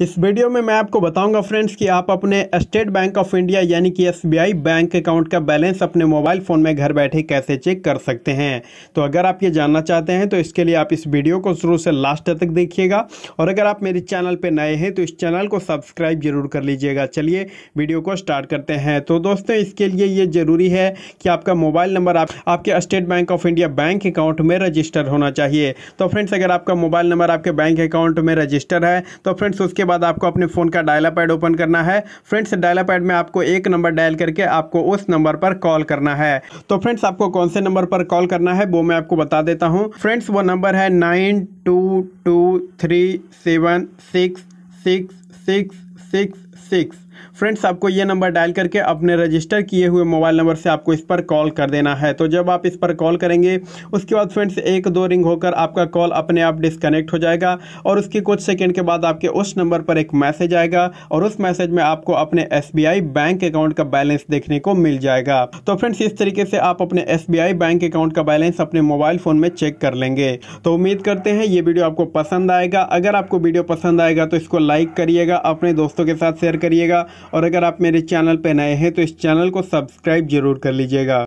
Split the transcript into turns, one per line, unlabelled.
इस वीडियो में मैं आपको बताऊंगा फ्रेंड्स कि आप अपने स्टेट बैंक ऑफ इंडिया यानी कि एस बैंक अकाउंट का बैलेंस अपने मोबाइल फ़ोन में घर बैठे कैसे चेक कर सकते हैं तो अगर आप ये जानना चाहते हैं तो इसके लिए आप इस वीडियो को शुरू से लास्ट तक देखिएगा और अगर आप मेरे चैनल पर नए हैं तो इस चैनल को सब्सक्राइब जरूर कर लीजिएगा चलिए वीडियो को स्टार्ट करते हैं तो दोस्तों इसके लिए ये ज़रूरी है कि आपका मोबाइल नंबर आप, आपके state bank of India bank account में रजिस्टर होना चाहिए तो फ्रेंड्स अगर आपका मोबाइल नंबर आपके बैंक अकाउंट में रजिस्टर है तो फ्रेंड्स उसके बाद आपको अपने फ़ोन का डायला पैड ओपन करना है फ्रेंड्स डायला पैड में आपको एक नंबर डायल करके आपको उस नंबर पर कॉल करना है तो फ्रेंड्स आपको कौन से नंबर पर कॉल करना है वो मैं आपको बता देता हूँ फ्रेंड्स वो नंबर है nine two two three seven six six six six six friends आपको ये नंबर डायल करके अपने रजिस्टर किए हुए मोबाइल नंबर से आपको इस पर कॉल कर देना है तो जब आप इस पर कॉल करेंगे उसके बाद फ्रेंड्स एक दो रिंग होकर आपका कॉल अपने आप डिस्कनेक्ट हो जाएगा और उसके कुछ सेकेंड के बाद आपके उस नंबर पर एक मैसेज आएगा और उस मैसेज में आपको अपने एस बैंक अकाउंट का बैलेंस देखने को मिल जाएगा तो फ्रेंड्स इस तरीके से आप अपने एस बैंक अकाउंट का बैलेंस अपने मोबाइल फ़ोन में चेक कर लेंगे तो उम्मीद करते हैं ये वीडियो आपको पसंद आएगा अगर आपको वीडियो पसंद आएगा तो इसको लाइक करिएगा अपने दोस्तों के साथ शेयर करिएगा और अगर आप मेरे चैनल पर नए हैं तो इस चैनल को सब्सक्राइब जरूर कर लीजिएगा